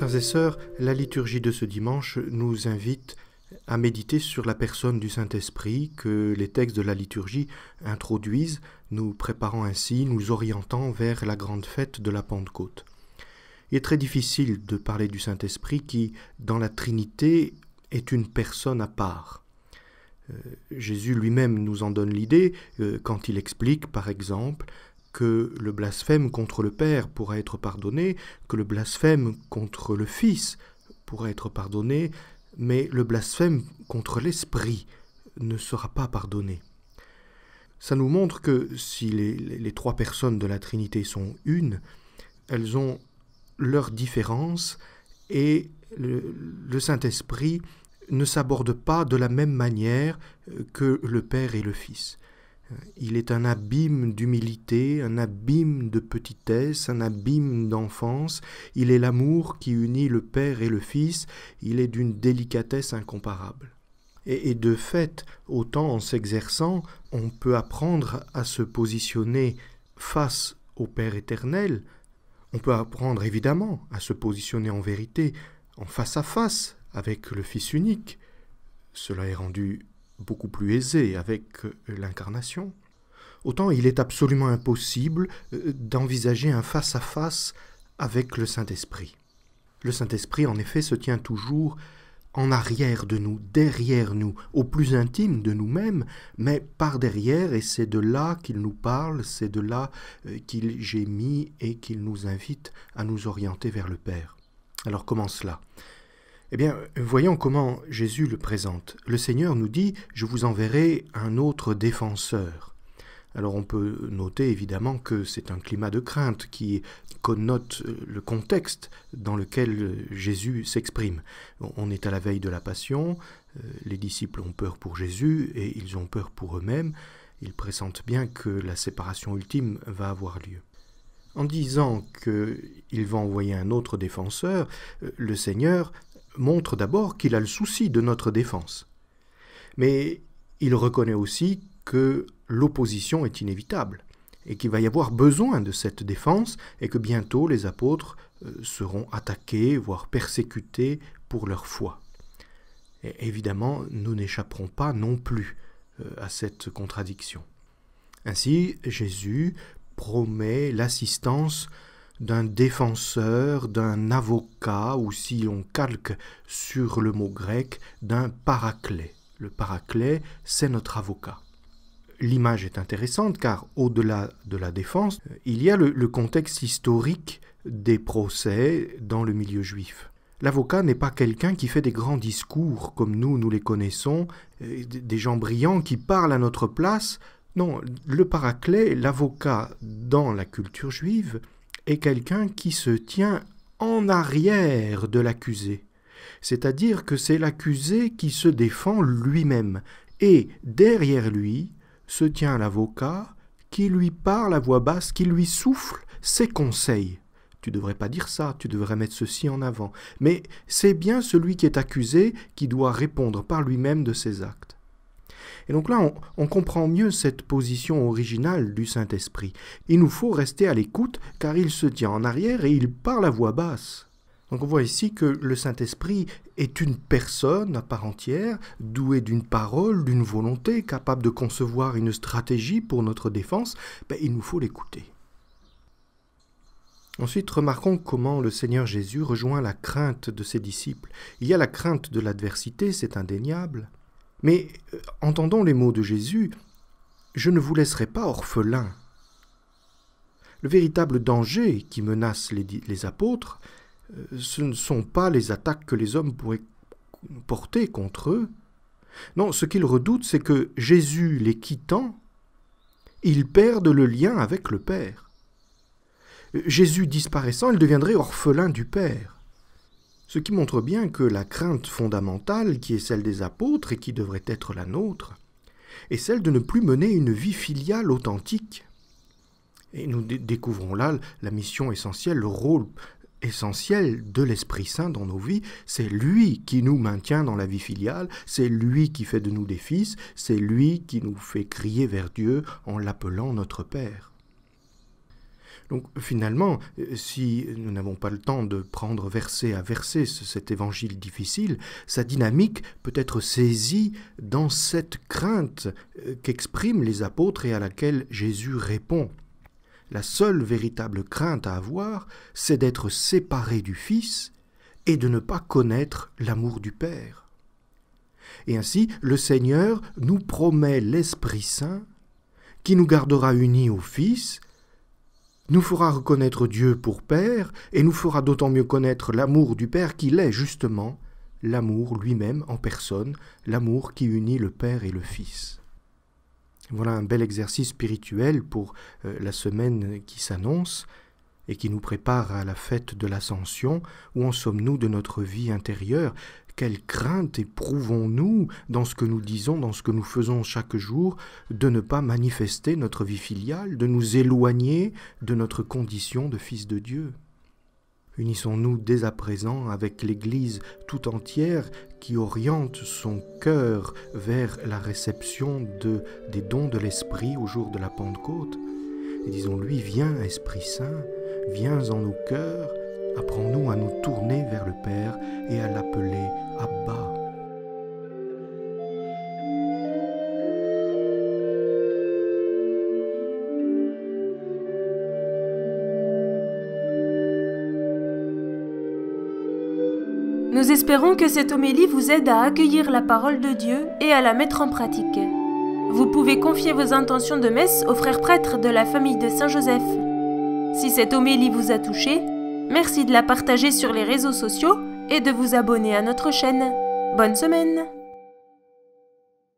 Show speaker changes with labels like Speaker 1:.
Speaker 1: Frères et sœurs, la liturgie de ce dimanche nous invite à méditer sur la personne du Saint-Esprit que les textes de la liturgie introduisent, nous préparant ainsi, nous orientant vers la grande fête de la Pentecôte. Il est très difficile de parler du Saint-Esprit qui, dans la Trinité, est une personne à part. Euh, Jésus lui-même nous en donne l'idée euh, quand il explique, par exemple, que le blasphème contre le Père pourra être pardonné, que le blasphème contre le Fils pourra être pardonné, mais le blasphème contre l'Esprit ne sera pas pardonné. Ça nous montre que si les, trois personnes de la Trinité sont une, elles ont leurs différences et le Saint-Esprit ne s'aborde pas de la même manière que le Père et le Fils. Il est un abîme d'humilité, un abîme de petitesse, un abîme d'enfance. Il est l'amour qui unit le Père et le Fils. Il est d'une délicatesse incomparable. Et, de fait, autant en s'exerçant, on peut apprendre à se positionner face au Père éternel. On peut apprendre évidemment à se positionner en vérité, en face à face avec le Fils unique. Cela est rendu beaucoup plus aisé avec euh, l'incarnation, autant il est absolument impossible euh, d'envisager un face-à-face avec le Saint-Esprit. Le Saint-Esprit, en effet, se tient toujours en arrière de nous, derrière nous, au plus intime de nous-mêmes, mais par derrière, et c'est de là qu'il nous parle, c'est de là euh, qu'il gémit et qu'il nous invite à nous orienter vers le Père. Alors comment cela eh bien, voyons comment Jésus le présente. Le Seigneur nous dit, je vous enverrai un autre défenseur. Alors on peut noter évidemment que c'est un climat de crainte qui connote euh, le contexte dans lequel euh, Jésus s'exprime. On est à la veille de la passion, euh, les disciples ont peur pour Jésus et ils ont peur pour eux-mêmes, ils pressentent bien que la séparation ultime va avoir lieu. En disant qu'il va envoyer un autre défenseur, le Seigneur montre d'abord qu'il a le souci de notre défense. Mais il reconnaît aussi que l'opposition est inévitable et qu'il va y avoir besoin de cette défense et que bientôt les apôtres euh, seront attaqués, voire persécutés pour leur foi. Et évidemment, nous n'échapperons pas non plus euh, à cette contradiction. Ainsi, Jésus promet l'assistance d'un défenseur, d'un avocat, ou si on calque sur le mot grec, d'un paraclet. Le paraclet, c'est notre avocat. L'image est intéressante car au-delà de la défense, euh, il y a le, contexte historique des procès dans le milieu juif. L'avocat n'est pas quelqu'un qui fait des grands discours comme nous, nous les connaissons, euh, des gens brillants qui parlent à notre place. Non, le paraclet, l'avocat dans la culture juive, est quelqu'un qui se tient en arrière de l'accusé, c'est-à-dire que c'est l'accusé qui se défend lui-même, et derrière lui se tient l'avocat qui lui parle à voix basse, qui lui souffle ses conseils. Tu ne devrais pas dire ça, tu devrais mettre ceci en avant. Mais c'est bien celui qui est accusé qui doit répondre par lui-même de ses actes. Et donc là, on, comprend mieux cette position originale du Saint-Esprit. Il nous faut rester à l'écoute car il se tient en arrière et il parle à voix basse. Donc on voit ici que le Saint-Esprit est une personne à part entière, douée d'une parole, d'une volonté, capable de concevoir une stratégie pour notre défense. Ben, il nous faut l'écouter. Ensuite, remarquons comment le Seigneur Jésus rejoint la crainte de ses disciples. Il y a la crainte de l'adversité, c'est indéniable, mais euh, entendons les mots de Jésus, Je ne vous laisserai pas orphelin. Le véritable danger qui menace les, apôtres, euh, ce ne sont pas les attaques que les hommes pourraient porter contre eux. Non, ce qu'ils redoutent, c'est que Jésus les quittant, ils perdent le lien avec le Père. Euh, Jésus disparaissant, ils deviendraient orphelins du Père ce qui montre bien que la crainte fondamentale qui est celle des apôtres et qui devrait être la nôtre, est celle de ne plus mener une vie filiale authentique. Et nous découvrons là la mission essentielle, le rôle essentiel de l'Esprit Saint dans nos vies, c'est lui qui nous maintient dans la vie filiale, c'est lui qui fait de nous des fils, c'est lui qui nous fait crier vers Dieu en l'appelant notre Père. Donc finalement, euh, si nous n'avons pas le temps de prendre verset à verset cet évangile difficile, sa dynamique peut être saisie dans cette crainte euh, qu'expriment les apôtres et à laquelle Jésus répond. La seule véritable crainte à avoir, c'est d'être séparé du Fils et de ne pas connaître l'amour du Père. Et ainsi, le Seigneur nous promet l'Esprit Saint qui nous gardera unis au Fils nous fera reconnaître Dieu pour Père et nous fera d'autant mieux connaître l'amour du Père qu'il est justement l'amour lui-même en personne, l'amour qui unit le Père et le Fils. Voilà un bel exercice spirituel pour euh, la semaine qui s'annonce et qui nous prépare à la fête de l'Ascension, où en sommes-nous de notre vie intérieure quelle crainte éprouvons-nous dans ce que nous disons, dans ce que nous faisons chaque jour, de ne pas manifester notre vie filiale, de nous éloigner de notre condition de fils de Dieu. Unissons-nous dès à présent avec l'Église tout entière qui oriente son cœur vers la réception de, des dons de l'Esprit au jour de la Pentecôte. disons-lui, viens Esprit Saint, viens en nos cœurs, Apprends-nous à nous tourner vers le Père et à l'appeler Abba.
Speaker 2: Nous espérons que cette homélie vous aide à accueillir la parole de Dieu et à la mettre en pratique. Vous pouvez confier vos intentions de messe aux frères prêtres de la famille de Saint-Joseph. Si cette homélie vous a touché, Merci de la partager sur les réseaux sociaux et de vous abonner à notre chaîne. Bonne semaine